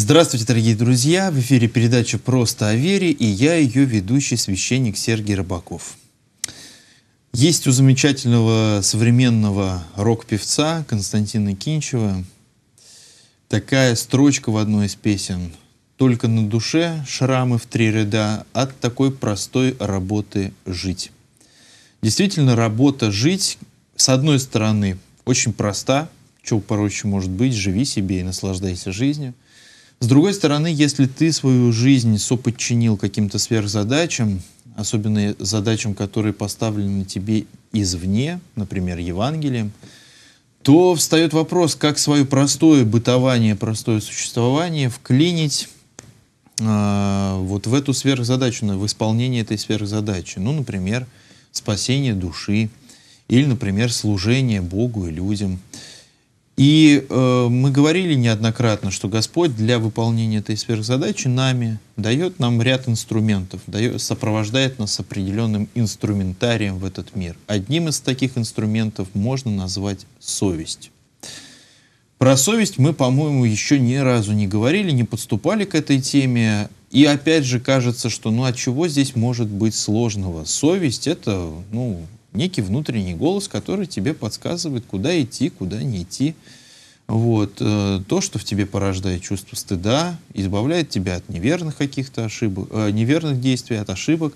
Здравствуйте, дорогие друзья! В эфире передача «Просто о вере» и я, ее ведущий, священник Сергей Рыбаков. Есть у замечательного современного рок-певца Константина Кинчева такая строчка в одной из песен «Только на душе шрамы в три ряда от такой простой работы жить». Действительно, работа «жить» с одной стороны очень проста, чего пороче может быть, живи себе и наслаждайся жизнью – с другой стороны, если ты свою жизнь соподчинил каким-то сверхзадачам, особенно задачам, которые поставлены тебе извне, например, Евангелием, то встает вопрос, как свое простое бытование, простое существование вклинить э, вот в эту сверхзадачу, в исполнение этой сверхзадачи. Ну, например, спасение души или, например, служение Богу и людям – и э, мы говорили неоднократно, что Господь для выполнения этой сверхзадачи нами дает нам ряд инструментов, дает, сопровождает нас определенным инструментарием в этот мир. Одним из таких инструментов можно назвать совесть. Про совесть мы, по-моему, еще ни разу не говорили, не подступали к этой теме. И опять же кажется, что ну а чего здесь может быть сложного? Совесть — это ну, некий внутренний голос, который тебе подсказывает, куда идти, куда не идти. Вот. Э, то, что в тебе порождает чувство стыда, избавляет тебя от неверных каких-то ошибок, э, неверных действий, от ошибок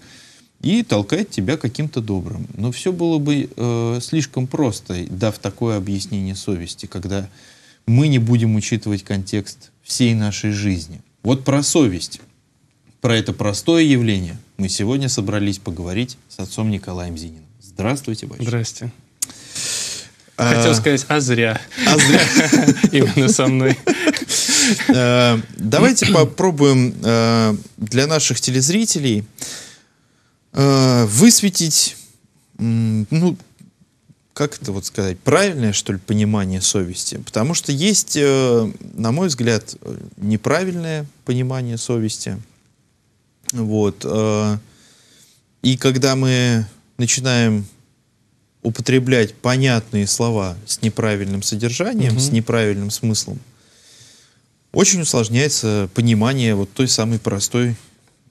и толкает тебя каким-то добрым. Но все было бы э, слишком просто, дав такое объяснение совести, когда мы не будем учитывать контекст всей нашей жизни. Вот про совесть, про это простое явление мы сегодня собрались поговорить с отцом Николаем Зининым. Здравствуйте, Бойч. Здрасте. А, Хотел сказать, а зря. А зря. Именно со мной. Э, давайте попробуем э, для наших телезрителей э, высветить, ну, как это вот сказать, правильное, что ли, понимание совести? Потому что есть, на мой взгляд, неправильное понимание совести. Вот. И когда мы начинаем употреблять понятные слова с неправильным содержанием, угу. с неправильным смыслом, очень усложняется понимание вот той самой простой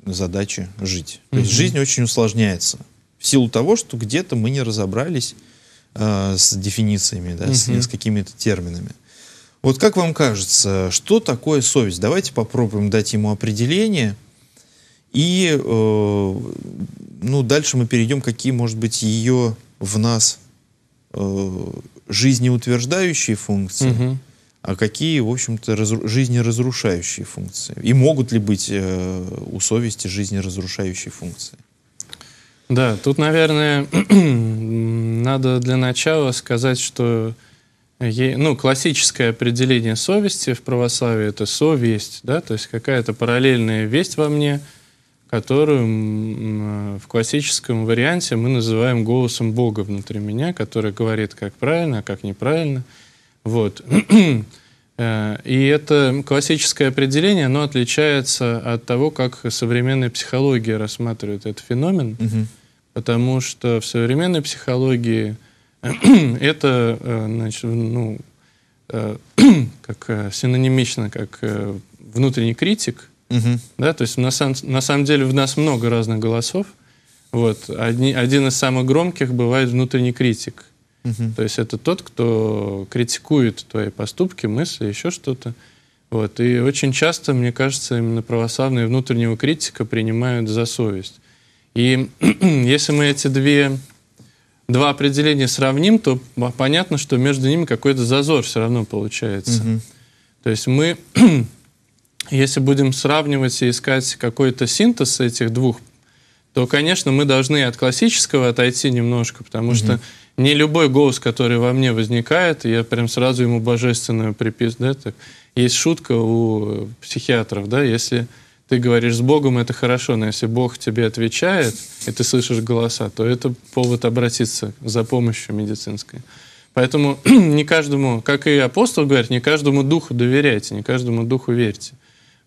задачи жить. То есть жизнь очень усложняется в силу того, что где-то мы не разобрались э, с дефинициями, да, угу. с, с какими-то терминами. Вот как вам кажется, что такое совесть? Давайте попробуем дать ему определение – и э, ну, дальше мы перейдем, какие, может быть, ее в нас э, жизнеутверждающие функции, угу. а какие, в общем-то, разру- жизнеразрушающие функции. И могут ли быть э, у совести жизнеразрушающие функции? Да, тут, наверное, надо для начала сказать, что ей, ну, классическое определение совести в православии — это совесть, да, то есть какая-то параллельная весть во мне — которую в классическом варианте мы называем голосом Бога внутри меня, который говорит, как правильно, а как неправильно. Вот. Э, и это классическое определение, оно отличается от того, как современная психология рассматривает этот феномен, угу. потому что в современной психологии это значит, э, ну, э, как синонимично, как внутренний критик, Угу. Да, то есть на, сам, на самом деле в нас много разных голосов. Вот. Одни, один из самых громких бывает внутренний критик. Угу. То есть это тот, кто критикует твои поступки, мысли, еще что-то. Вот. И очень часто, мне кажется, именно православные внутреннего критика принимают за совесть. И если мы эти две, два определения сравним, то понятно, что между ними какой-то зазор все равно получается. Угу. То есть мы если будем сравнивать и искать какой-то синтез этих двух, то, конечно, мы должны от классического отойти немножко, потому mm что не любой голос, который во мне возникает, я прям сразу ему божественную припис, да, так. Есть шутка у психиатров, да, если ты говоришь с Богом, это хорошо, но если Бог тебе отвечает, и ты слышишь голоса, то это повод обратиться за помощью медицинской. Поэтому не каждому, как и апостол говорит, не каждому духу доверяйте, не каждому духу верьте.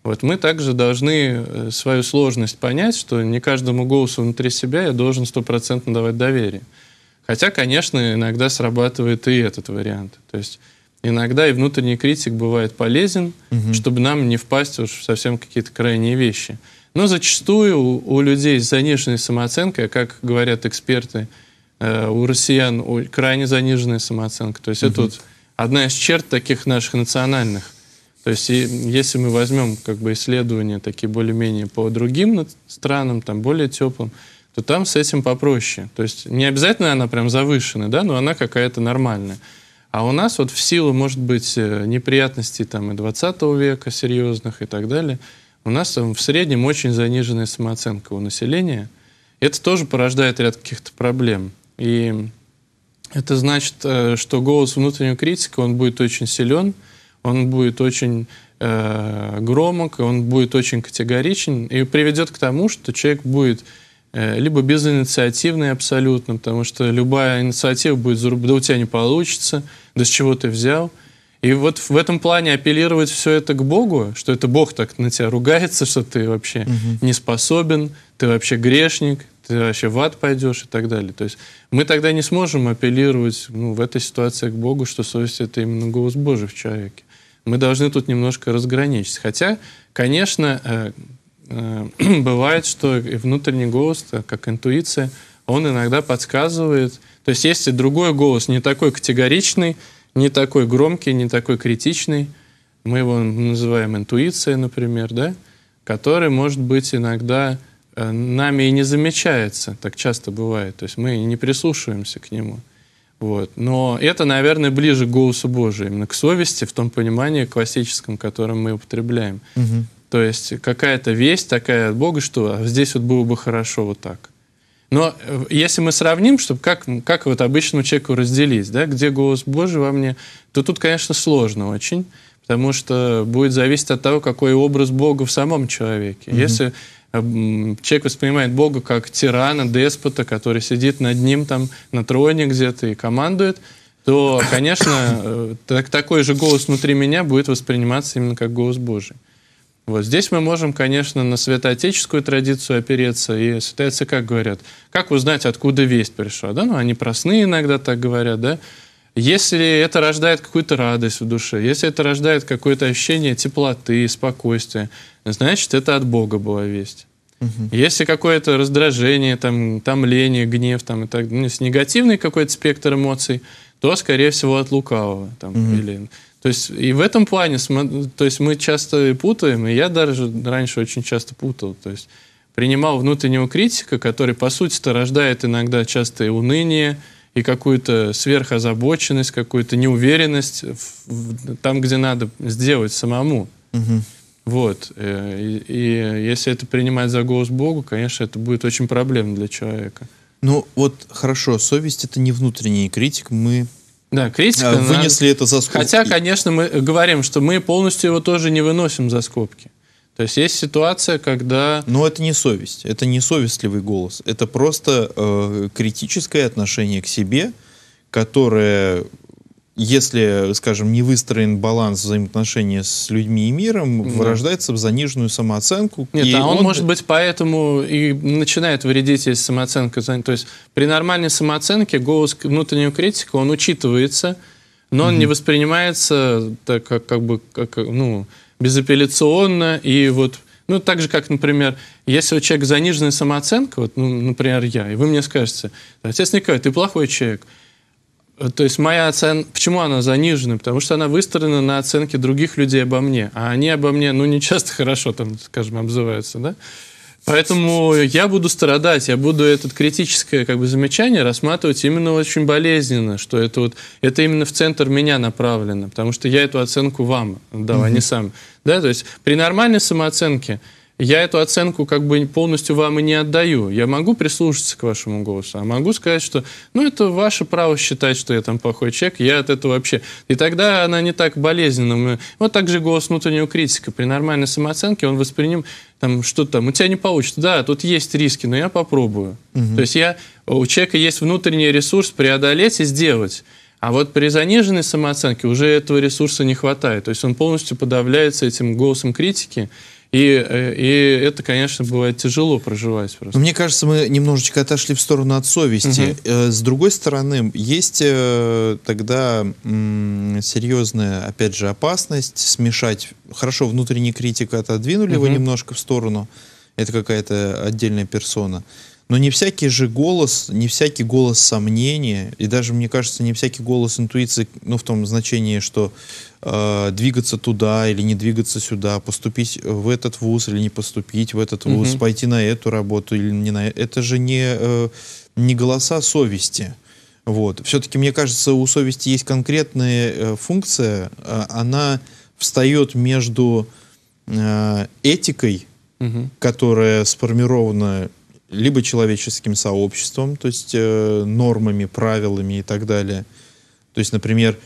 Вот мы также должны э, свою сложность понять, что не каждому голосу внутри себя я должен стопроцентно давать доверие. Хотя, конечно, иногда срабатывает и этот вариант. То есть иногда и внутренний критик бывает полезен, угу. чтобы нам не впасть уж в совсем какие-то крайние вещи. Но зачастую у, у людей с заниженной самооценкой, а как говорят эксперты, э, у россиян у, крайне заниженная самооценка. То есть угу. это вот одна из черт таких наших национальных. То есть и, если мы возьмем как бы исследования такие более-менее по другим странам, там более теплым, то там с этим попроще. То есть не обязательно она прям завышенная, да, но она какая-то нормальная. А у нас вот в силу, может быть, э, неприятностей там и 20 века серьезных и так далее, у нас там, в среднем очень заниженная самооценка у населения. Это тоже порождает ряд каких-то проблем. И это значит, э, что голос внутреннего критика, он будет очень силен, он будет очень э, громок, он будет очень категоричен и приведет к тому, что человек будет э, либо безинициативный абсолютно, потому что любая инициатива будет заруб... да у тебя не получится, да с чего ты взял. И вот в этом плане апеллировать все это к Богу, что это Бог так на тебя ругается, что ты вообще угу. не способен, ты вообще грешник, ты вообще в ад пойдешь и так далее. То есть мы тогда не сможем апеллировать ну, в этой ситуации к Богу, что совесть — это именно голос Божий в человеке. Мы должны тут немножко разграничить. Хотя, конечно, э, э, бывает, что и внутренний голос, э, как интуиция, он иногда подсказывает. То есть если другой голос не такой категоричный, не такой громкий, не такой критичный, мы его называем интуицией, например, да, который, может быть, иногда нами и не замечается, так часто бывает, то есть мы не прислушиваемся к нему. Вот. Но это, наверное, ближе к голосу Божию, именно к совести в том понимании классическом, которым мы употребляем. Угу. То есть какая-то весть такая от Бога, что «А здесь вот было бы хорошо вот так. Но э, если мы сравним, чтобы как, как вот обычному человеку разделить, да, где голос Божий во мне, то тут, конечно, сложно очень, потому что будет зависеть от того, какой образ Бога в самом человеке. Угу. Если человек воспринимает Бога как тирана, деспота, который сидит над ним там на троне где-то и командует, то, конечно, э, так, такой же голос внутри меня будет восприниматься именно как голос Божий. Вот здесь мы можем, конечно, на святоотеческую традицию опереться. И святые как говорят? Как узнать, откуда весть пришла? Да? Ну, они просны иногда так говорят, да? Если это рождает какую-то радость в душе, если это рождает какое-то ощущение теплоты, спокойствия, значит, это от Бога была весть. Угу. Если какое-то раздражение, там, томление, гнев там, и так далее, ну, негативный какой-то спектр эмоций, то, скорее всего, от лукавого. Там, угу. или, то есть и в этом плане, то есть мы часто путаем, и я даже раньше очень часто путал. То есть принимал внутреннего критика, который, по сути-то, рождает иногда и уныние, и какую-то сверхозабоченность, какую-то неуверенность в, в, там, где надо сделать самому. Угу. Вот. Э, и, и если это принимать за голос Богу, конечно, это будет очень проблемно для человека. Ну вот хорошо, совесть это не внутренний критик, мы да, критика. А, вынесли она... это за скобки. Хотя, конечно, мы говорим, что мы полностью его тоже не выносим за скобки. То есть есть ситуация, когда... Но это не совесть, это не совестливый голос, это просто э, критическое отношение к себе, которое, если, скажем, не выстроен баланс взаимоотношения с людьми и миром, да. вырождается в заниженную самооценку. Нет, а он, он, может быть, поэтому и начинает вредить, если самооценка... То есть при нормальной самооценке голос внутреннего критика, он учитывается, но он угу. не воспринимается так, как, как бы, как, ну безапелляционно, и вот ну, так же, как, например, если у человека заниженная самооценка, вот, ну, например, я, и вы мне скажете, отец Николай, ты плохой человек. Э, то есть моя оценка, почему она занижена? Потому что она выстроена на оценке других людей обо мне, а они обо мне, ну, не часто хорошо там, скажем, обзываются, да? Поэтому я буду страдать, я буду это критическое как бы, замечание рассматривать именно очень болезненно, что это, вот, это именно в центр меня направлено, потому что я эту оценку вам дал, угу. а не сам. Да? То есть при нормальной самооценке я эту оценку как бы полностью вам и не отдаю. Я могу прислушаться к вашему голосу, а могу сказать, что ну это ваше право считать, что я там плохой человек, я от этого вообще... И тогда она не так болезненна. Вот так же голос внутреннего критика. При нормальной самооценке он восприним там что там, у тебя не получится. Да, тут есть риски, но я попробую. Угу. То есть я, у человека есть внутренний ресурс преодолеть и сделать. А вот при заниженной самооценке уже этого ресурса не хватает. То есть он полностью подавляется этим голосом критики. И, э, и это, конечно, бывает тяжело проживать просто. Мне кажется, мы немножечко отошли в сторону от совести. Угу. С другой стороны, есть э, тогда серьезная, опять же, опасность смешать. Хорошо, внутренний критик отодвинули угу. его немножко в сторону. Это какая-то отдельная персона. Но не всякий же голос, не всякий голос сомнения, и даже, мне кажется, не всякий голос интуиции, ну, в том значении, что э, двигаться туда или не двигаться сюда, поступить в этот вуз или не поступить в этот вуз, угу. пойти на эту работу или не на... Это же не, э, не голоса совести. Вот. Все-таки, мне кажется, у совести есть конкретная э, функция. Э, она встает между э, этикой, угу. которая сформирована либо человеческим сообществом, то есть э, нормами, правилами и так далее. То есть, например,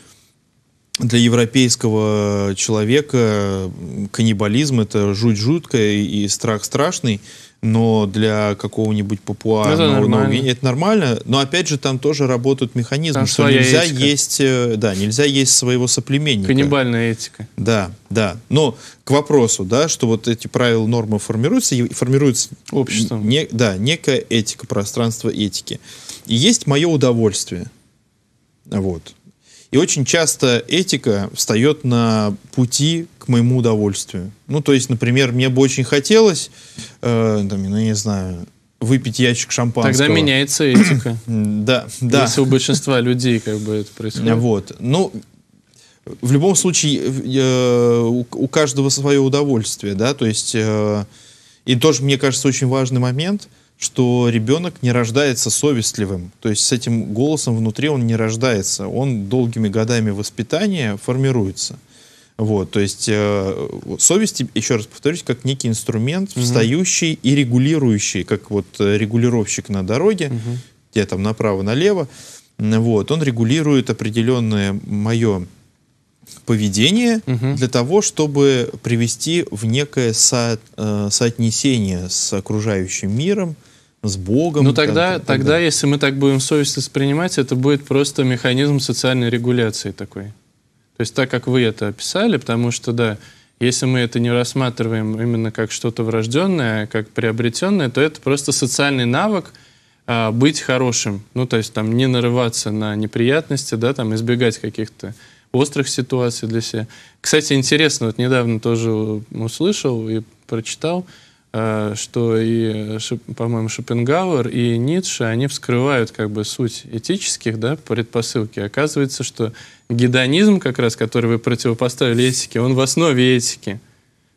для европейского человека каннибализм это жуть жуткая и страх страшный, но для какого-нибудь папуа ну, это, нормально. Нового, это нормально. Но опять же, там тоже работают механизмы, там что нельзя этика. есть, э, да, нельзя есть своего соплеменника. Каннибальная этика. Да, да. Но к вопросу, да, что вот эти правила, нормы формируются, и формируется общество, Не, да, некая этика, пространство этики. И есть мое удовольствие. Вот. И очень часто этика встает на пути к моему удовольствию. Ну, то есть, например, мне бы очень хотелось, э, там, ну, не знаю, выпить ящик шампанского. Тогда меняется этика. да, да. Если у большинства людей как бы это происходит. Вот. Ну, в любом случае, э, у, у каждого свое удовольствие, да, то есть, э, и тоже, мне кажется, очень важный момент – что ребенок не рождается совестливым. То есть с этим голосом внутри он не рождается. Он долгими годами воспитания формируется. Вот, то есть э, совесть, еще раз повторюсь, как некий инструмент, угу. встающий и регулирующий, как вот э, регулировщик на дороге, угу. где там направо-налево. Вот, он регулирует определенное мое поведение угу. для того, чтобы привести в некое со, э, соотнесение с окружающим миром, с Богом. Ну тогда, тогда, тогда, если мы так будем совесть воспринимать, это будет просто механизм социальной регуляции такой. То есть так, как вы это описали, потому что, да, если мы это не рассматриваем именно как что-то врожденное, а как приобретенное, то это просто социальный навык а, быть хорошим. Ну, то есть там не нарываться на неприятности, да, там избегать каких-то острых ситуаций для себя. Кстати, интересно, вот недавно тоже услышал и прочитал, Э, что и, э, по-моему, Шопенгауэр и Ницше, они вскрывают как бы суть этических да, предпосылки. Оказывается, что гедонизм, как раз, который вы противопоставили этике, он в основе этики.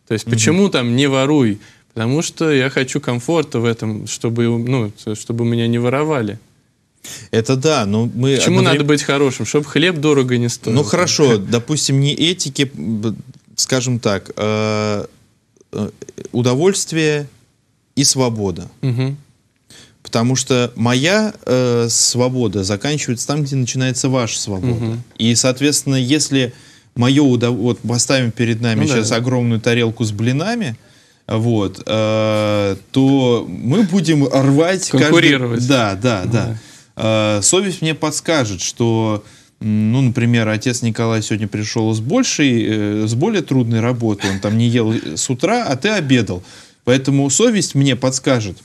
То есть mm-hmm. почему там не воруй? Потому что я хочу комфорта в этом, чтобы, ну, чтобы меня не воровали. Это да, но мы... Почему одновременно... надо быть хорошим? Чтобы хлеб дорого не стоил. Ну хорошо, допустим, не этики, скажем так, а, Э, удовольствие и свобода. Угу. Потому что моя э, свобода заканчивается там, где начинается ваша свобода. Угу. И, соответственно, если мое удовольствие... Вот поставим перед нами ну, сейчас да. огромную тарелку с блинами, вот, э, то мы будем рвать... Конкурировать. Каждый... Да, да, да. Ну да. Э, совесть мне подскажет, что ну, например, отец Николай сегодня пришел с большей, э, с более трудной работы. Он там не ел с утра, а ты обедал. Поэтому совесть мне подскажет.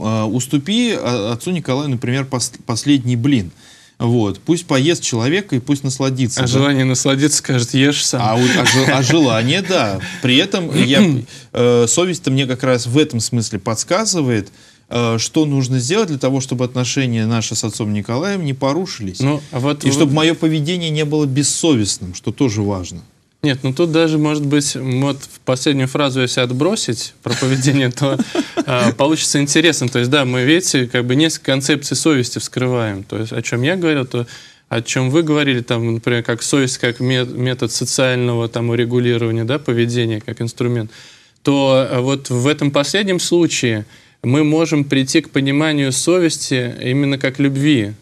А, уступи а, отцу Николаю, например, последний блин. Вот. Пусть поест человек и пусть насладится. А да? желание насладиться скажет, ешь сам. А, а, а желание, да. При этом я, э, совесть-то мне как раз в этом смысле подсказывает, Э, что нужно сделать для того, чтобы отношения наши с отцом Николаем не порушились. Ну, а вот, и вот... чтобы мое поведение не было бессовестным, что тоже важно. Нет, ну тут даже, может быть, вот в последнюю фразу, если отбросить про поведение, то э, получится интересно. То есть, да, мы, видите, э, как бы несколько концепций совести вскрываем. То есть, о чем я говорю, то о чем вы говорили, там, например, как совесть, как метод социального там, урегулирования да, поведения, как инструмент, то э, вот в этом последнем случае – мы можем прийти к пониманию совести именно как любви.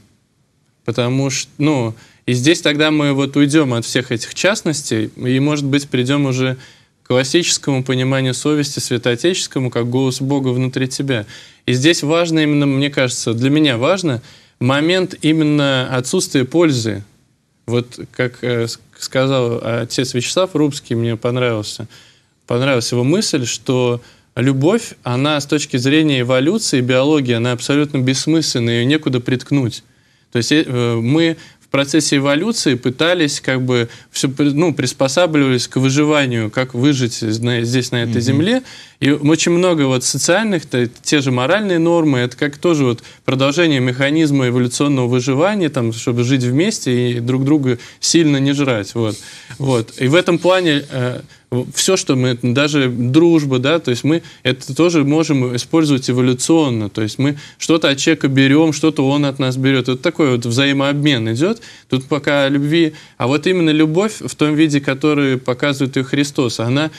Потому что, ну, и здесь тогда мы вот уйдем от всех этих частностей, и, может быть, придем уже к классическому пониманию совести, святоотеческому, как голос Бога внутри тебя. И здесь важно именно, мне кажется, для меня важно момент именно отсутствия пользы. Вот как э, сказал отец Вячеслав Рубский, мне понравился, понравилась его мысль, что любовь, она с точки зрения эволюции, биологии, она абсолютно бессмысленна, ее некуда приткнуть. То есть э, мы в процессе эволюции пытались как бы все, ну, приспосабливались к выживанию, как выжить здесь, на этой mm-hmm. земле. И очень много вот социальных, то, те же моральные нормы, это как тоже вот продолжение механизма эволюционного выживания, там, чтобы жить вместе и друг друга сильно не жрать. Вот. Вот. И в этом плане э, все, что мы, даже дружба, да, то есть мы это тоже можем использовать эволюционно, то есть мы что-то от человека берем, что-то он от нас берет. Вот такой вот взаимообмен идет. Тут пока любви, а вот именно любовь в том виде, который показывает ее Христос, она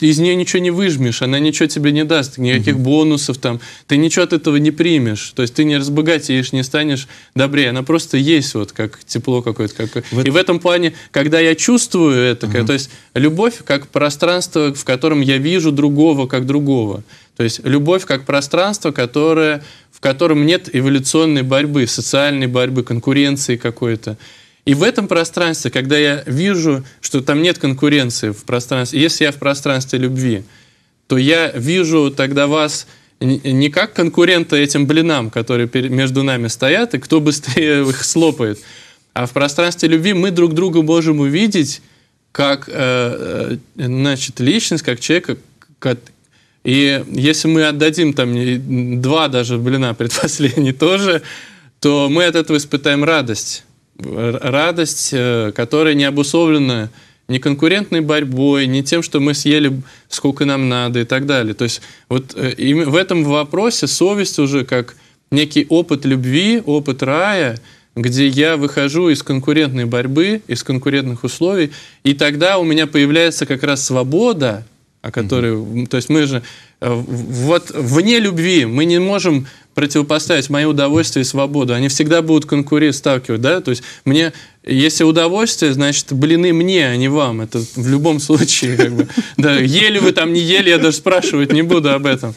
из нее ничего не выжмешь, она ничего тебе не даст, никаких угу. бонусов там, ты ничего от этого не примешь, то есть ты не разбогатеешь, не станешь добрее, она просто есть вот как тепло какое-то. Как... Вот. И в этом плане, когда я чувствую это, угу. то есть любовь как пространство, в котором я вижу другого как другого. То есть любовь как пространство, которое, в котором нет эволюционной борьбы, социальной борьбы, конкуренции какой-то. И в этом пространстве, когда я вижу, что там нет конкуренции в пространстве, если я в пространстве любви, то я вижу тогда вас не как конкурента этим блинам, которые между нами стоят, и кто быстрее их слопает, а в пространстве любви мы друг друга можем увидеть как э, э, значит, личность, как человека. Как... И если мы отдадим там два даже блина предпоследний тоже, то мы от этого испытаем радость. Радость, э, которая не обусловлена ни конкурентной борьбой, ни тем, что мы съели сколько нам надо и так далее. То есть вот в этом вопросе совесть уже как некий опыт любви, опыт рая – где я выхожу из конкурентной борьбы, из конкурентных условий, и тогда у меня появляется как раз свобода, о которой, mm-hmm. то есть мы же э, вот вне любви мы не можем противопоставить мои удовольствие и свободу. Они всегда будут конкурировать, сталкивать, да? То есть мне если удовольствие, значит, блины мне, а не вам. Это в любом случае, как бы. Да, ели вы там, не ели, я даже спрашивать не буду об этом.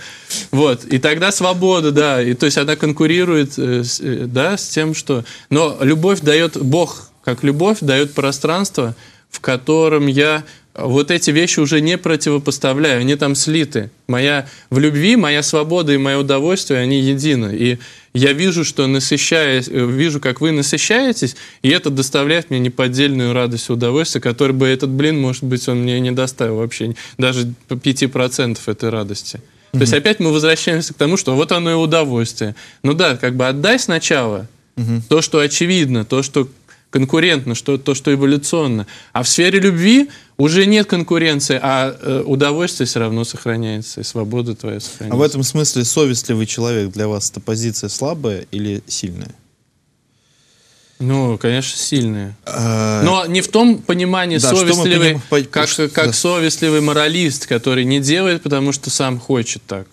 Вот. И тогда свобода, да. И, то есть она конкурирует, э, э, да, с тем, что... Но любовь дает... Бог, как любовь, дает пространство, в котором я вот эти вещи уже не противопоставляю, они там слиты. Моя в любви, моя свобода и мое удовольствие, они едины. И я вижу, что насыщаясь, э, вижу, как вы насыщаетесь, и это доставляет мне неподдельную радость и удовольствие, который бы этот блин, может быть, он мне не доставил вообще, даже 5% этой радости. Mm-hmm. То есть опять мы возвращаемся к тому, что вот оно и удовольствие. Ну да, как бы отдай сначала mm-hmm. то, что очевидно, то, что конкурентно, что, то, что эволюционно. А в сфере любви уже нет конкуренции, а э, удовольствие все равно сохраняется, и свобода твоя сохраняется. А в этом смысле совестливый человек для вас это позиция слабая или сильная? Ну, конечно, сильные. А, Но не в том понимании да, совестливый, поним... как, как да. совестливый моралист, который не делает, потому что сам хочет так.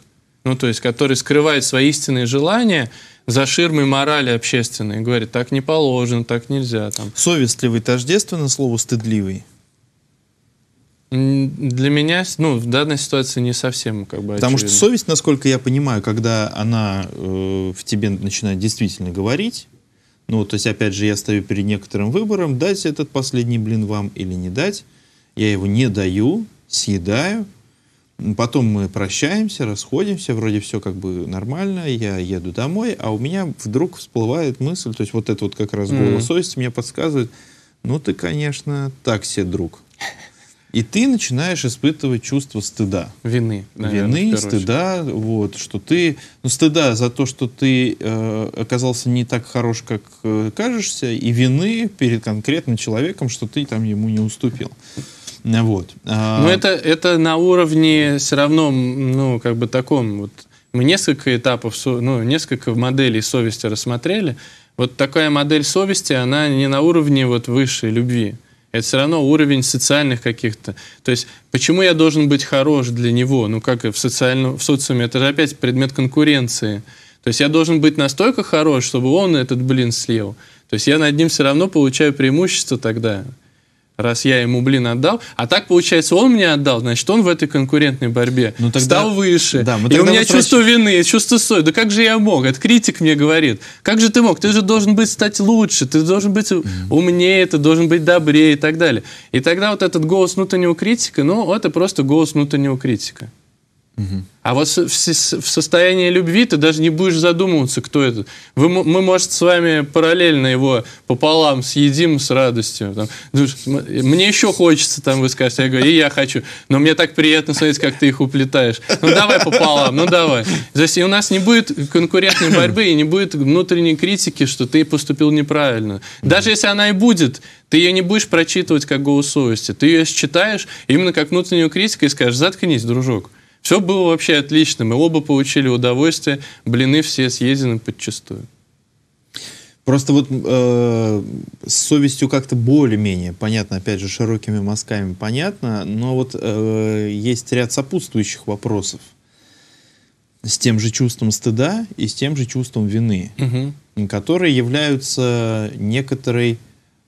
Ну, то есть, который скрывает свои истинные желания за ширмой морали общественной. Говорит, так не положено, так нельзя. Там. Совестливый тождественно слово стыдливый? Для меня, ну, в данной ситуации не совсем как бы. Потому что совесть, насколько я понимаю, когда она э, в тебе начинает действительно говорить, ну, то есть, опять же, я стою перед некоторым выбором, дать этот последний блин вам или не дать. Я его не даю, съедаю. Потом мы прощаемся, расходимся, вроде все как бы нормально, я еду домой, а у меня вдруг всплывает мысль, то есть вот это вот как раз голос mm-hmm. совести мне подсказывает, ну ты, конечно, так себе друг. И ты начинаешь испытывать чувство стыда. Вины. Наверное, Вины, стыда, вот, что ты... Ну, стыда за то, что ты э, оказался не так хорош, как э, кажешься, и вины перед конкретным человеком, что ты там ему не уступил. Вот. А Но ну, это, это на уровне все равно, ну, как бы таком вот... Мы несколько этапов, ну, несколько моделей совести рассмотрели. Вот такая модель совести, она не на уровне вот высшей любви. Это все равно уровень социальных каких-то. То есть, почему я должен быть хорош для него? Ну, как в, социальном, в социуме, это же опять предмет конкуренции. То есть я должен быть настолько хорош, чтобы он этот блин слил. То есть я над ним все равно получаю преимущество тогда раз я ему, блин, отдал. А так, получается, он мне отдал, значит, он в этой конкурентной борьбе ну, тогда, стал выше. Да, и у меня возвращ... чувство вины, чувство совести. Да как же я мог? Это критик мне говорит. Как же ты мог? Ты же должен быть стать лучше, ты должен быть mm-hmm. умнее, ты должен быть добрее и так далее. И тогда вот этот голос внутреннего критика, ну, это просто голос внутреннего критика. А вот в состоянии любви ты даже не будешь задумываться, кто это. Вы, мы, может, с вами параллельно его пополам съедим с радостью. Там, ну, мне еще хочется, там вы скажете, я говорю, и я хочу. Но мне так приятно смотреть, как ты их уплетаешь. Ну давай пополам, ну давай. То есть и у нас не будет конкурентной борьбы, и не будет внутренней критики, что ты поступил неправильно. Даже если она и будет, ты ее не будешь прочитывать как голос совести. Ты ее считаешь именно как внутреннюю критику и скажешь, заткнись, дружок. Все было вообще отлично, мы оба получили удовольствие, блины все съедены подчастую. Просто вот э, с совестью как-то более-менее понятно, опять же, широкими мазками понятно, но вот э, есть ряд сопутствующих вопросов с тем же чувством стыда и с тем же чувством вины, угу. которые являются некоторой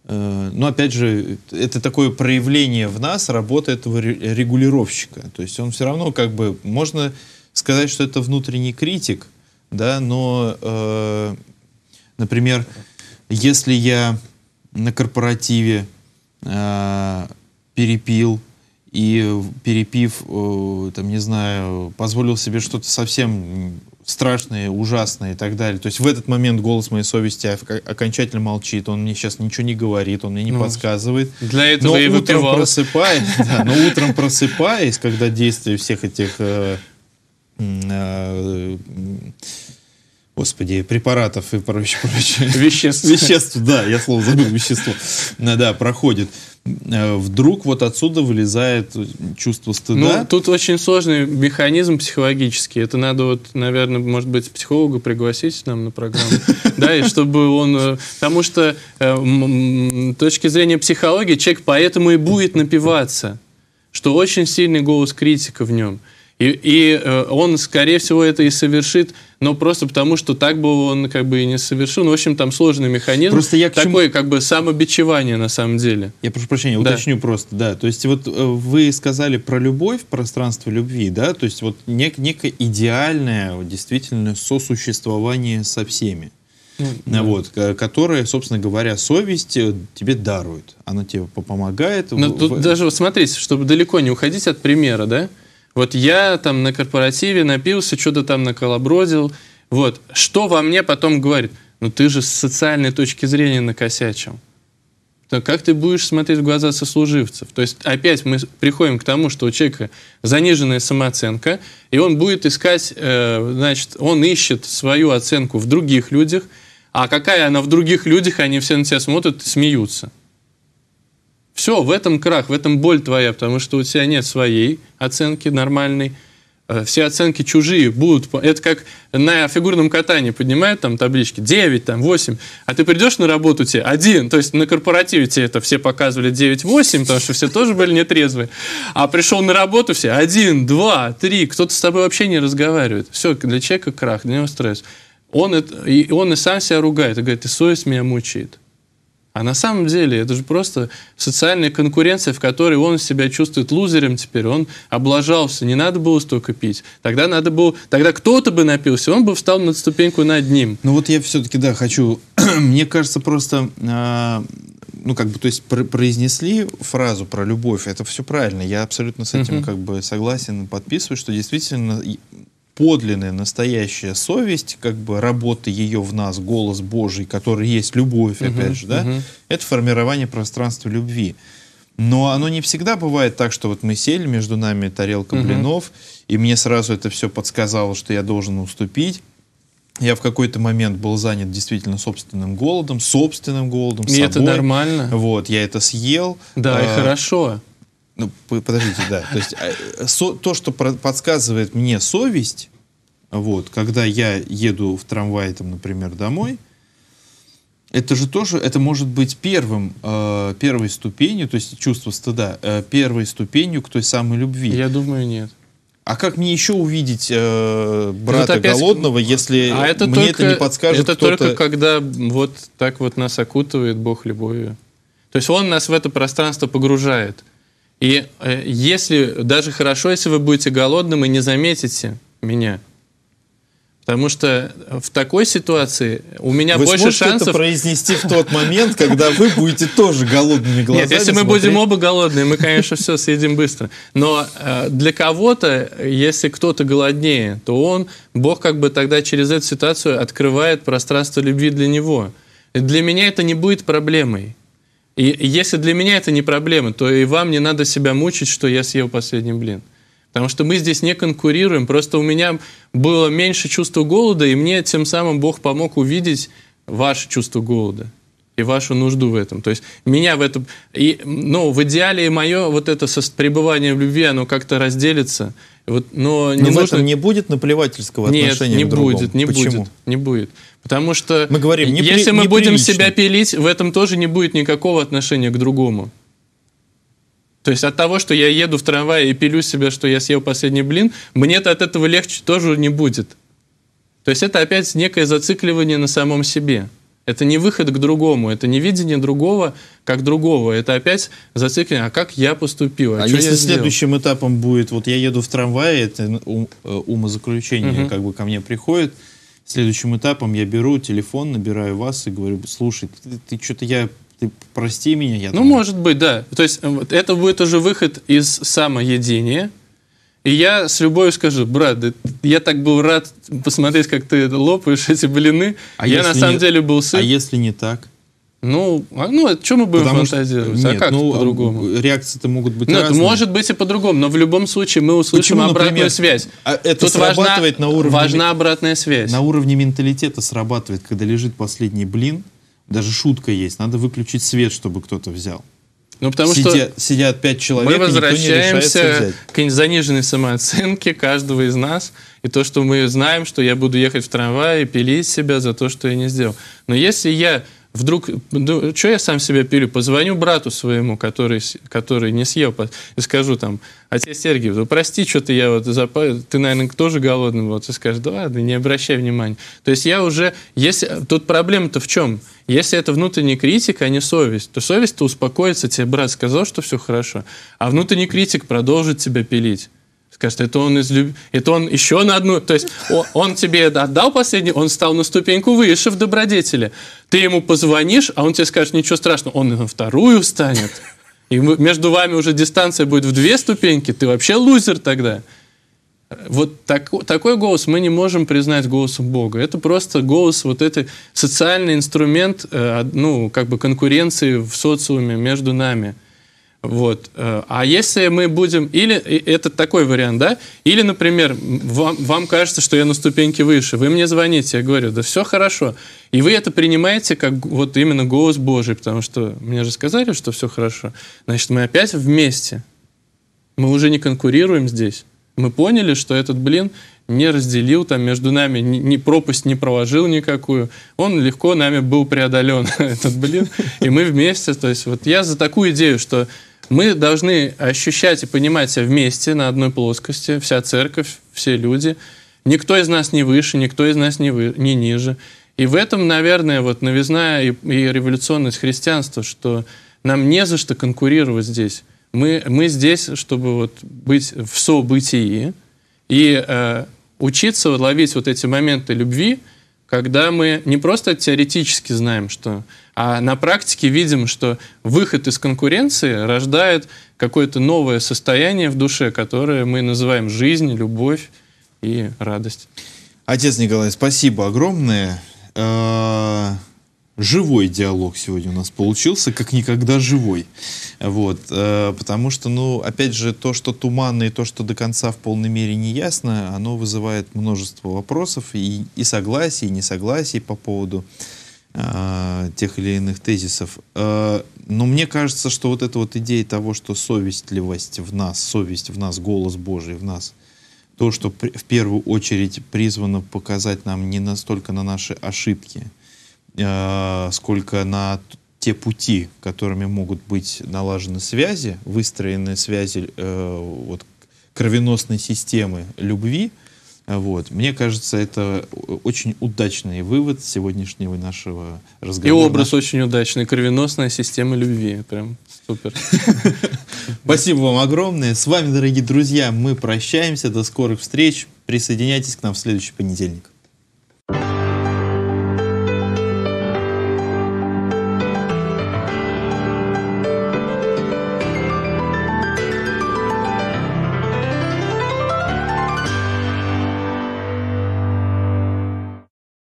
Э, но опять же, это такое проявление в нас работы этого регулировщика. То есть он все равно как бы, можно сказать, что это внутренний критик, да, но, э, например, если я на корпоративе э, перепил и перепив, э, там, не знаю, позволил себе что-то совсем страшные, ужасные и так далее. То есть в этот момент голос моей совести окончательно молчит, он мне сейчас ничего не говорит, он мне не ну, подсказывает. Для этого но и утром выпивал. просыпаясь, да, но утром просыпаясь, когда действие всех этих э, э, господи, препаратов и прочее, прочее. Веществ. да, я слово забыл, вещество. Да, проходит. Э, вдруг вот отсюда вылезает чувство стыда. Ну, тут очень сложный механизм психологический. Это надо вот, наверное, может быть, психолога пригласить нам на программу. Да, и чтобы он... Э, потому что э, с точки зрения психологии человек поэтому и будет напиваться, что очень сильный голос критика в нем – и, и э, он, скорее всего, это и совершит, но просто потому, что так бы он как бы и не совершил. Ну, в общем, там сложный механизм. Просто я Такое чему... как бы самобичевание на самом деле. Я прошу прощения, да. уточню просто, да. То есть вот э, вы сказали про любовь, пространство любви, да? То есть вот нек некое идеальное, действительно, сосуществование со всеми. Mm-hmm. Вот, которая, собственно говоря, совесть э, тебе дарует. Она тебе помогает. Но ну, в... тут даже, вот смотрите, чтобы далеко не уходить от примера, да, вот я там на корпоративе напился, что-то там наколобродил. Вот. Что во мне потом говорит? Ну ты же с социальной точки зрения накосячил. То как ты будешь смотреть в глаза сослуживцев? То есть опять мы приходим к тому, что у человека заниженная самооценка, и он будет искать, э, значит, он ищет свою оценку в других людях, а какая она в других людях, они все на тебя смотрят и смеются. Все, в этом крах, в этом боль твоя, потому что у тебя нет своей оценки нормальной. Э, все оценки чужие будут. Это как на фигурном катании поднимают там таблички 9, там 8, а ты придешь на работу тебе один, то есть на корпоративе тебе это все показывали 9-8, потому что все тоже были нетрезвые, а пришел на работу все 1, 2, 3, кто-то с тобой вообще не разговаривает. Все, для человека крах, для него стресс. Он, это, и он и сам себя ругает, и говорит, и совесть меня мучает. А на самом деле это же просто социальная конкуренция, в которой он себя чувствует лузером теперь, он облажался, не надо было столько пить. Тогда надо было, тогда кто-то бы напился, он бы встал на ступеньку над ним. Ну вот я все-таки, да, хочу, мне кажется, просто, э, ну как бы, то есть произнесли фразу про любовь, это все правильно, я абсолютно с этим как бы согласен и подписываюсь, что действительно подлинная, настоящая совесть, как бы работа ее в нас, голос Божий, который есть любовь, угу, опять же, да, угу. это формирование пространства любви. Но оно не всегда бывает так, что вот мы сели, между нами тарелка угу. блинов, и мне сразу это все подсказало, что я должен уступить. Я в какой-то момент был занят действительно собственным голодом, собственным голодом. И собой. это нормально. Вот, я это съел. Да, а, и хорошо. Ну, подождите, да. То есть а, э, со, то, что подсказывает мне совесть, вот, когда я еду в трамвае, там, например, домой, это же тоже, это может быть первым, э, первой ступенью, то есть чувство стыда, э, первой ступенью к той самой любви. Я думаю, нет. А как мне еще увидеть э, брата опять... голодного, если а это мне только, это не подскажет Это -то... Это только когда вот так вот нас окутывает Бог любовью. То есть Он нас в это пространство погружает. И э, если даже хорошо, если вы будете голодным и не заметите меня, Потому что в такой ситуации у меня вы больше шансов... это произнести в тот момент, когда вы будете тоже голодными глазами Нет, если мы будем оба голодные, мы, конечно, все съедим быстро. Но э, для кого-то, если кто-то голоднее, то он, Бог как бы тогда через эту ситуацию открывает пространство любви для него. И для меня это не будет проблемой. И если для меня это не проблема, то и вам не надо себя мучить, что я съел последний блин. Потому что мы здесь не конкурируем. Просто у меня было меньше чувства голода, и мне тем самым Бог помог увидеть ваше чувство голода и вашу нужду в этом. То есть меня в этом... И, ну, в идеале и мое вот это пребывание в любви, оно как-то разделится – вот, но не но нужно... в этом не будет наплевательского Нет, отношения не к другому. будет, не Почему? будет, не будет. Потому что мы говорим, не если мы будем себя пилить, в этом тоже не будет никакого отношения к другому. То есть от того, что я еду в трамвае и пилю себя, что я съел последний блин, мне-то от этого легче тоже не будет. То есть это опять некое зацикливание на самом себе. Это не выход к другому, это не видение другого как другого. Это опять зацикление, а как я поступил? А, а если следующим сделал? этапом будет, вот я еду в трамвае, это э, э, умозаключение угу. как бы ко мне приходит, следующим этапом я беру телефон, набираю вас и говорю, слушай, ты, ты что-то я ты прости меня. Я ну, думаю. может быть, да. То есть э, это будет уже выход из самоедения, и я с любовью скажу, брат, я так был рад посмотреть, как ты лопаешь эти блины. А я на самом не... деле был а сыт. А если не так? Ну, а, ну, что мы будем Потому фантазировать? Что, а нет, а как ну, а по-другому? Реакции-то могут быть нет, ну, разные. может быть и по-другому, но в любом случае мы услышим Почему, обратную например, связь. А это Тут срабатывает важна, на уровне... Важна обратная связь. На уровне менталитета срабатывает, когда лежит последний блин, даже шутка есть, надо выключить свет, чтобы кто-то взял. Ну, потому Сидя, что сидят пять человек. Мы возвращаемся к заниженной самооценке каждого из нас. И то, что мы знаем, что я буду ехать в трамвай и пилить себя за то, что я не сделал. Но если я вдруг, ну, что я сам себе пилю? Позвоню брату своему, который, который не съел, и скажу там, отец Сергей, ну прости, что-то я вот запал, ты, наверное, тоже голодный, вот, и скажешь, да ладно, не обращай внимания. То есть я уже, если, тут проблема-то в чем? Если это внутренний критик, а не совесть, то совесть-то успокоится, тебе брат сказал, что все хорошо, а внутренний критик продолжит тебя пилить. Скажет, это он из любви, это он еще на одну, то есть он, тебе отдал последний, он стал на ступеньку выше в добродетели. Ты ему позвонишь, а он тебе скажет, ничего страшного, он на вторую встанет. И между вами уже дистанция будет в две ступеньки, ты вообще лузер тогда. Вот так, такой голос мы не можем признать голосом Бога. Это просто голос, вот это социальный инструмент, э, ну, как бы конкуренции в социуме между нами – вот. Э, а если мы будем... Или это такой вариант, да? Или, например, вам, вам кажется, что я на ступеньке выше. Вы мне звоните, я говорю, да все хорошо. И вы это принимаете как вот именно голос Божий, потому что мне же сказали, что все хорошо. Значит, мы опять вместе. Мы уже не конкурируем здесь. Мы поняли, что этот блин не разделил там между нами, ни пропасть не проложил никакую. Он легко нами был преодолен, этот блин. И мы вместе, то есть вот я за такую идею, что мы должны ощущать и понимать себя вместе на одной плоскости, вся церковь, все люди. Никто из нас не выше, никто из нас не, вы, не ниже. И в этом, наверное, вот новизна и, и революционность христианства, что нам не за что конкурировать здесь. Мы, мы здесь, чтобы вот быть в событии и э, учиться вот, ловить вот эти моменты любви – когда мы не просто теоретически знаем, что, а на практике видим, что выход из конкуренции рождает какое-то новое состояние в душе, которое мы называем жизнь, любовь и радость. Отец Николай, спасибо огромное. А, живой диалог сегодня у нас получился, как никогда живой. Вот, э, потому что, ну, опять же, то, что туманно и то, что до конца в полной мере не ясно, оно вызывает множество вопросов и, и согласий, и несогласий по поводу э, тех или иных тезисов. Э, но мне кажется, что вот эта вот идея того, что совестливость в нас, совесть в нас, голос Божий в нас, то, что при, в первую очередь призвано показать нам не настолько на наши ошибки – Э, сколько на те пути, которыми могут быть налажены связи, выстроены связи э, вот, кровеносной системы любви, вот. Мне кажется, это очень удачный вывод сегодняшнего нашего разговора. И образ очень удачный. Кровеносная система любви. Прям супер. Спасибо вам огромное. С вами, дорогие друзья, мы прощаемся. До скорых встреч. Присоединяйтесь к нам в следующий понедельник.